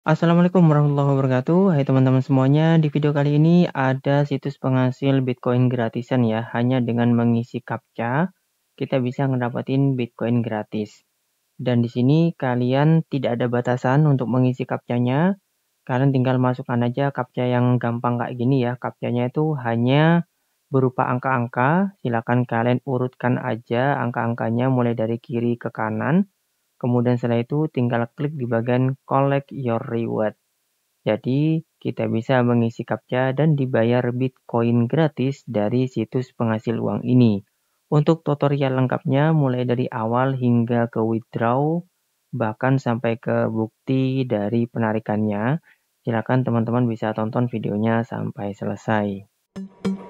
Assalamualaikum warahmatullahi wabarakatuh. Hai teman-teman semuanya, di video kali ini ada situs penghasil Bitcoin gratisan ya. Hanya dengan mengisi CAPTCHA, kita bisa ngedapetin Bitcoin gratis. Dan di sini kalian tidak ada batasan untuk mengisi CAPTCHA-nya. Kalian tinggal masukkan aja CAPTCHA yang gampang kayak gini ya. CAPTCHA-nya itu hanya berupa angka-angka. Silahkan kalian urutkan aja angka-angkanya mulai dari kiri ke kanan. Kemudian setelah itu tinggal klik di bagian collect your reward. Jadi, kita bisa mengisi CAPTCHA dan dibayar Bitcoin gratis dari situs penghasil uang ini. Untuk tutorial lengkapnya mulai dari awal hingga ke withdraw, bahkan sampai ke bukti dari penarikannya, silakan teman-teman bisa tonton videonya sampai selesai. Thank you.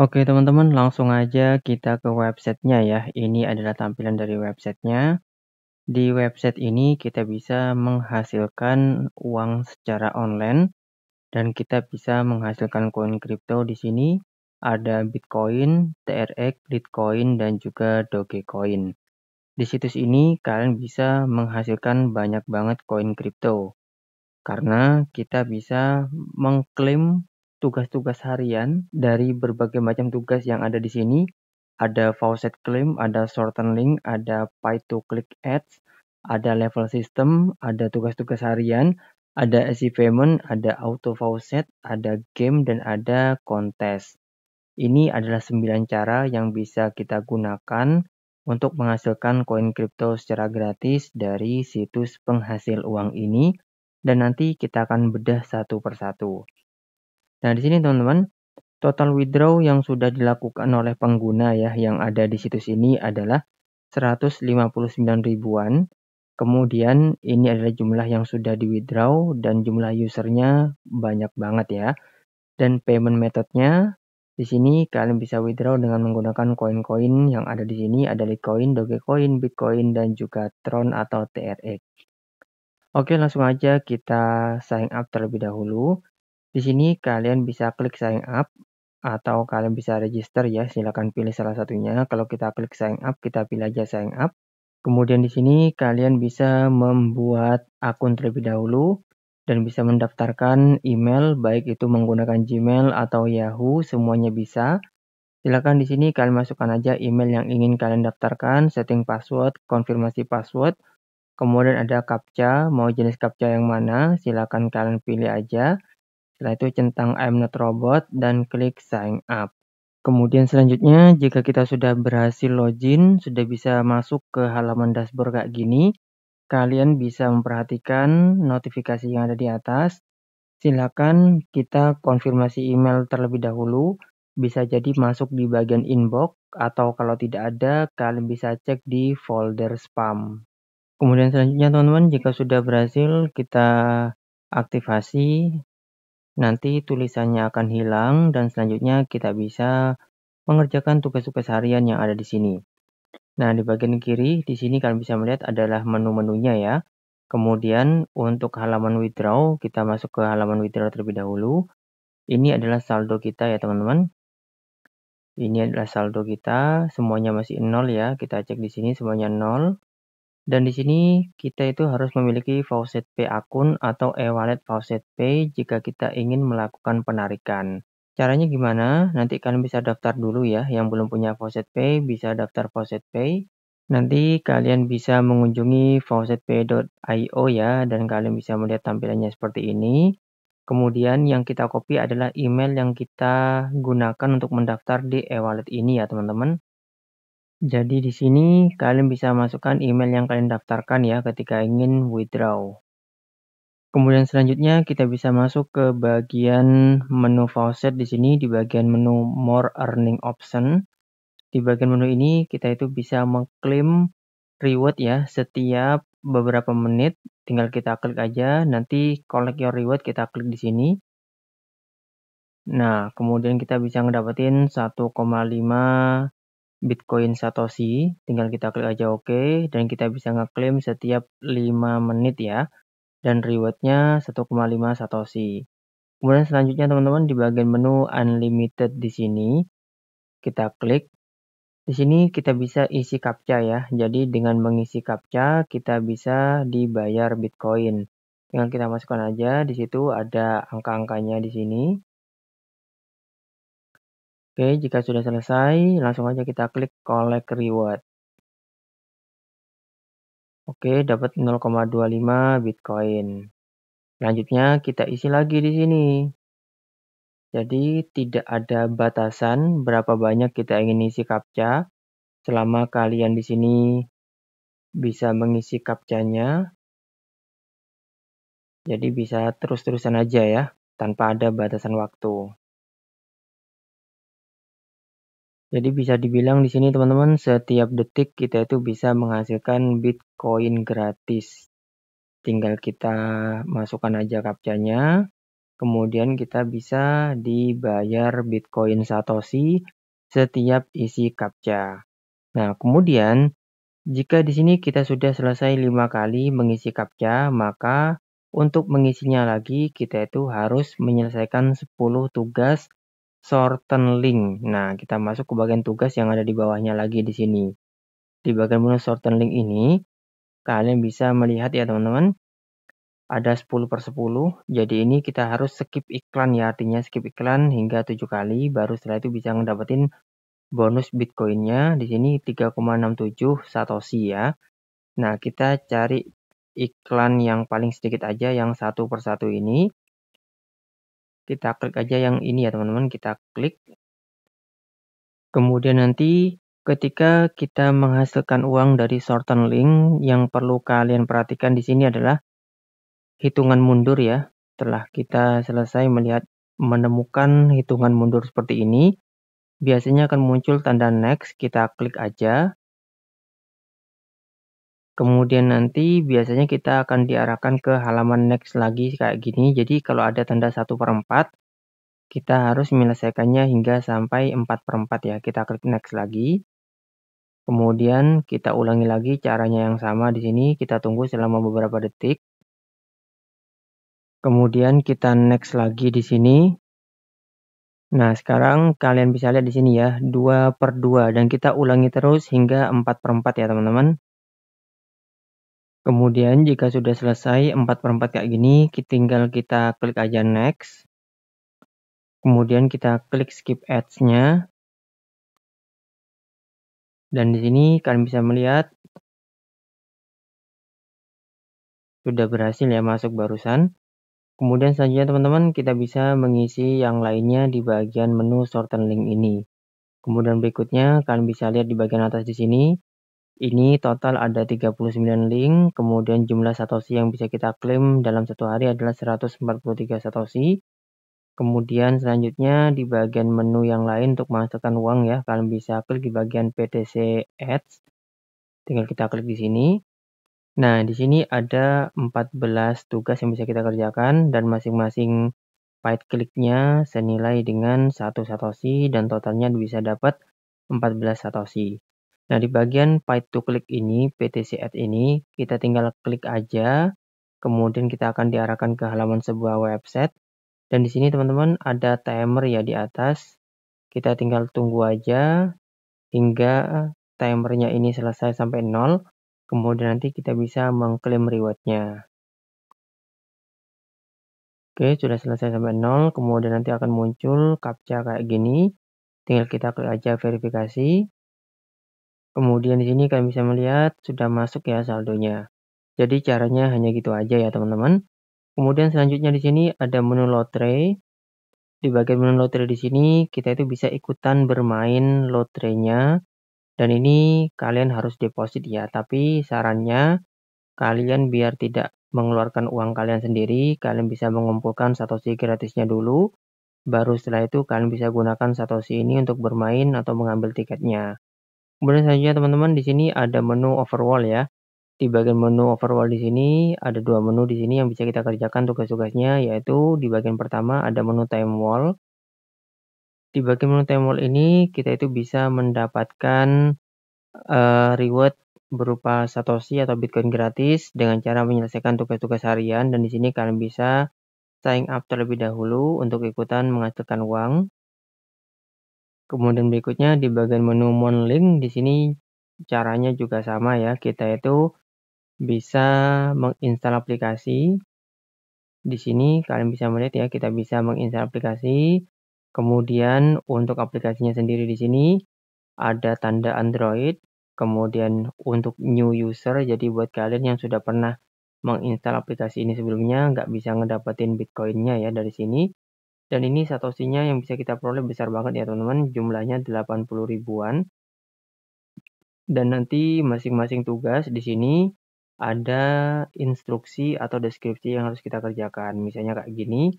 Oke teman-teman, langsung aja kita ke websitenya ya. Ini adalah tampilan dari websitenya. Di website ini kita bisa menghasilkan uang secara online dan kita bisa menghasilkan koin kripto di sini. Ada Bitcoin, TRX, Litecoin, dan juga Dogecoin. Di situs ini kalian bisa menghasilkan banyak banget koin kripto karena kita bisa mengklaim tugas-tugas harian dari berbagai macam tugas yang ada di sini. Ada faucet claim, ada shorten link, ada pay to click ads, ada level system, ada tugas-tugas harian, ada payment, ada auto faucet, ada game, dan ada kontes. Ini adalah 9 cara yang bisa kita gunakan untuk menghasilkan koin kripto secara gratis dari situs penghasil uang ini dan nanti kita akan bedah satu persatu. Nah, di sini teman-teman, total withdraw yang sudah dilakukan oleh pengguna ya yang ada di situs ini adalah 159 ribuan. Kemudian ini adalah jumlah yang sudah di withdraw dan jumlah usernya banyak banget ya. Dan payment methodnya di sini kalian bisa withdraw dengan menggunakan koin-koin yang ada di sini ada Litecoin, Dogecoin, Bitcoin dan juga Tron atau TRX. Oke, langsung aja kita sign up terlebih dahulu. Di sini kalian bisa klik sign up atau kalian bisa register ya, silakan pilih salah satunya. Kalau kita klik sign up, kita pilih aja sign up. Kemudian di sini kalian bisa membuat akun terlebih dahulu dan bisa mendaftarkan email baik itu menggunakan Gmail atau Yahoo, semuanya bisa. Silakan di sini kalian masukkan aja email yang ingin kalian daftarkan, setting password, konfirmasi password, kemudian ada captcha, mau jenis captcha yang mana, silakan kalian pilih aja. Setelah itu centang I'm not robot dan klik sign up. Kemudian selanjutnya jika kita sudah berhasil login, sudah bisa masuk ke halaman dashboard kayak gini, kalian bisa memperhatikan notifikasi yang ada di atas. Silakan kita konfirmasi email terlebih dahulu, bisa jadi masuk di bagian inbox atau kalau tidak ada kalian bisa cek di folder spam. Kemudian selanjutnya teman-teman jika sudah berhasil kita aktifasi. Nanti tulisannya akan hilang dan selanjutnya kita bisa mengerjakan tugas-tugas harian yang ada di sini. Nah, di bagian kiri di sini kalian bisa melihat adalah menu-menunya ya. Kemudian untuk halaman withdraw, kita masuk ke halaman withdraw terlebih dahulu. Ini adalah saldo kita ya teman-teman. Ini adalah saldo kita, semuanya masih nol ya. Kita cek di sini semuanya nol. Dan di sini kita itu harus memiliki Faucet Pay akun atau e-wallet Faucet Pay jika kita ingin melakukan penarikan. Caranya gimana? Nanti kalian bisa daftar dulu ya. Yang belum punya Faucet Pay bisa daftar Faucet Pay. Nanti kalian bisa mengunjungi faucetpay.io ya dan kalian bisa melihat tampilannya seperti ini. Kemudian yang kita copy adalah email yang kita gunakan untuk mendaftar di e-wallet ini ya teman-teman. Jadi di sini kalian bisa masukkan email yang kalian daftarkan ya ketika ingin withdraw. Kemudian selanjutnya kita bisa masuk ke bagian menu faucet di sini di bagian menu more earning option. Di bagian menu ini kita itu bisa mengklaim reward ya setiap beberapa menit tinggal kita klik aja nanti collect your reward kita klik di sini nah kemudian kita bisa ngedapetin 1,5 Bitcoin Satoshi. Tinggal kita klik aja oke okay, dan kita bisa ngeklaim setiap 5 menit ya. Dan rewardnya 1,5 Satoshi. Kemudian selanjutnya teman-teman di bagian menu unlimited di sini kita klik. Di sini kita bisa isi captcha ya. Jadi dengan mengisi captcha kita bisa dibayar Bitcoin. Tinggal kita masukkan aja di situ ada angka-angkanya di sini. Oke, jika sudah selesai, langsung aja kita klik collect reward. Oke, dapat 0,25 Bitcoin. Selanjutnya kita isi lagi di sini. Jadi tidak ada batasan berapa banyak kita ingin isi captcha. Selama kalian di sini bisa mengisi captchanya. Jadi bisa terus-terusan aja ya, tanpa ada batasan waktu. Jadi bisa dibilang di sini teman-teman setiap detik kita itu bisa menghasilkan Bitcoin gratis. Tinggal kita masukkan aja captchanya, kemudian kita bisa dibayar Bitcoin Satoshi setiap isi captcha. Nah, kemudian jika di sini kita sudah selesai lima kali mengisi captcha, maka untuk mengisinya lagi kita itu harus menyelesaikan 10 tugas shorten link. Nah, kita masuk ke bagian tugas yang ada di bawahnya lagi di sini. Di bagian menu shorten link ini, kalian bisa melihat ya teman-teman, ada 10 per 10. Jadi ini kita harus skip iklan ya, artinya skip iklan hingga 7 kali, baru setelah itu bisa ngedapetin bonus Bitcoinnya. Di sini 3,67 Satoshi ya. Nah, kita cari iklan yang paling sedikit aja yang satu per satu ini kita klik aja yang ini ya teman-teman, kita klik. Kemudian nanti ketika kita menghasilkan uang dari shorten link, yang perlu kalian perhatikan di sini adalah hitungan mundur ya. Setelah kita selesai melihat menemukan hitungan mundur seperti ini, biasanya akan muncul tanda next, kita klik aja. Kemudian nanti biasanya kita akan diarahkan ke halaman next lagi kayak gini. Jadi kalau ada tanda 1 per 4, kita harus menyelesaikannya hingga sampai 4 per 4 ya. Kita klik next lagi. Kemudian kita ulangi lagi caranya yang sama di sini. Kita tunggu selama beberapa detik. Kemudian kita next lagi di sini. Nah, sekarang kalian bisa lihat di sini ya, 2 per 2. Dan kita ulangi terus hingga 4 per 4 ya teman-teman. Kemudian jika sudah selesai 4 per 4 kayak gini, tinggal kita klik aja next. Kemudian kita klik skip ads-nya. Dan di sini kalian bisa melihat sudah berhasil ya masuk barusan. Kemudian selanjutnya teman-teman kita bisa mengisi yang lainnya di bagian menu and link ini. Kemudian berikutnya kalian bisa lihat di bagian atas di sini ini total ada 39 link, kemudian jumlah satoshi yang bisa kita klaim dalam satu hari adalah 143 satoshi. Kemudian selanjutnya di bagian menu yang lain untuk masukkan uang ya, kalian bisa klik di bagian PTC Ads. Tinggal kita klik di sini. Nah, di sini ada 14 tugas yang bisa kita kerjakan dan masing-masing byte kliknya senilai dengan 1 satoshi dan totalnya bisa dapat 14 satoshi. Nah, di bagian pay to click ini, PTC Ad ini, kita tinggal klik aja, kemudian kita akan diarahkan ke halaman sebuah website. Dan di sini teman-teman ada timer ya di atas. Kita tinggal tunggu aja hingga timernya ini selesai sampai nol, Kemudian nanti kita bisa mengklaim rewardnya. Oke, sudah selesai sampai nol, Kemudian nanti akan muncul captcha kayak gini. Tinggal kita klik aja verifikasi. Kemudian di sini kalian bisa melihat sudah masuk ya saldonya. Jadi caranya hanya gitu aja ya teman-teman. Kemudian selanjutnya di sini ada menu lotre. Di bagian menu lotre di sini kita itu bisa ikutan bermain lotrenya. Dan ini kalian harus deposit ya, tapi sarannya kalian biar tidak mengeluarkan uang kalian sendiri, kalian bisa mengumpulkan satoshi gratisnya dulu, baru setelah itu kalian bisa gunakan satoshi ini untuk bermain atau mengambil tiketnya. Kemudian saja teman-teman di sini ada menu Overwall ya. Di bagian menu Overwall di sini ada dua menu di sini yang bisa kita kerjakan tugas-tugasnya yaitu di bagian pertama ada menu time wall. Di bagian menu time wall ini kita itu bisa mendapatkan uh, reward berupa satoshi atau bitcoin gratis dengan cara menyelesaikan tugas-tugas harian dan di sini kalian bisa sign up terlebih dahulu untuk ikutan menghasilkan uang Kemudian berikutnya di bagian menu Link, di sini caranya juga sama ya. Kita itu bisa menginstal aplikasi. Di sini kalian bisa melihat ya kita bisa menginstal aplikasi. Kemudian untuk aplikasinya sendiri di sini ada tanda Android. Kemudian untuk new user jadi buat kalian yang sudah pernah menginstal aplikasi ini sebelumnya nggak bisa ngedapetin Bitcoinnya ya dari sini. Dan ini satoshinya yang bisa kita peroleh besar banget ya teman-teman, jumlahnya 80 ribuan. Dan nanti masing-masing tugas di sini ada instruksi atau deskripsi yang harus kita kerjakan. Misalnya kayak gini,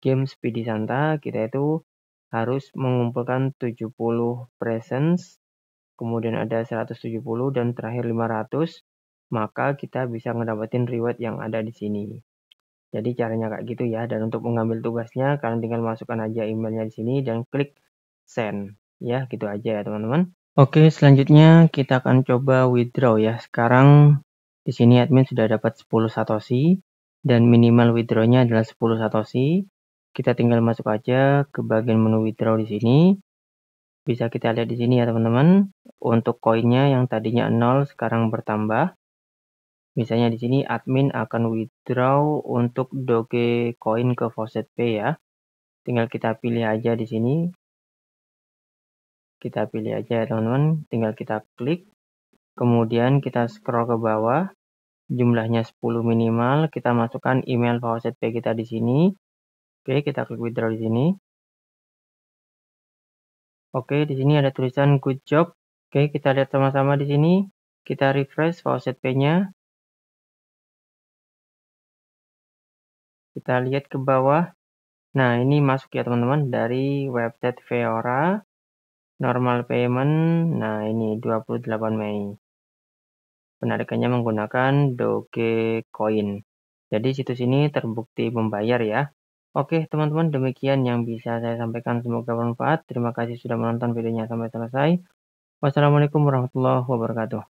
game Speedy Santa kita itu harus mengumpulkan 70 presents, kemudian ada 170 dan terakhir 500, maka kita bisa mendapatkan reward yang ada di sini. Jadi caranya kayak gitu ya. Dan untuk mengambil tugasnya kalian tinggal masukkan aja emailnya di sini dan klik send. Ya, gitu aja ya teman-teman. Oke, selanjutnya kita akan coba withdraw ya. Sekarang di sini admin sudah dapat 10 satoshi dan minimal withdrawnya adalah 10 satoshi. Kita tinggal masuk aja ke bagian menu withdraw di sini. Bisa kita lihat di sini ya teman-teman. Untuk koinnya yang tadinya 0 sekarang bertambah. Misalnya di sini admin akan withdraw untuk Doge Coin ke Faucet Pay ya. Tinggal kita pilih aja di sini. Kita pilih aja ya teman-teman. Tinggal kita klik. Kemudian kita scroll ke bawah. Jumlahnya 10 minimal. Kita masukkan email Faucet Pay kita di sini. Oke, kita klik withdraw di sini. Oke, di sini ada tulisan good job. Oke, kita lihat sama-sama di sini. Kita refresh faucet pay nya Kita lihat ke bawah. Nah, ini masuk ya teman-teman dari website Veora. Normal payment. Nah, ini 28 Mei. Penarikannya menggunakan Dogecoin. Jadi situs ini terbukti membayar ya. Oke teman-teman demikian yang bisa saya sampaikan semoga bermanfaat. Terima kasih sudah menonton videonya sampai selesai. Wassalamualaikum warahmatullahi wabarakatuh.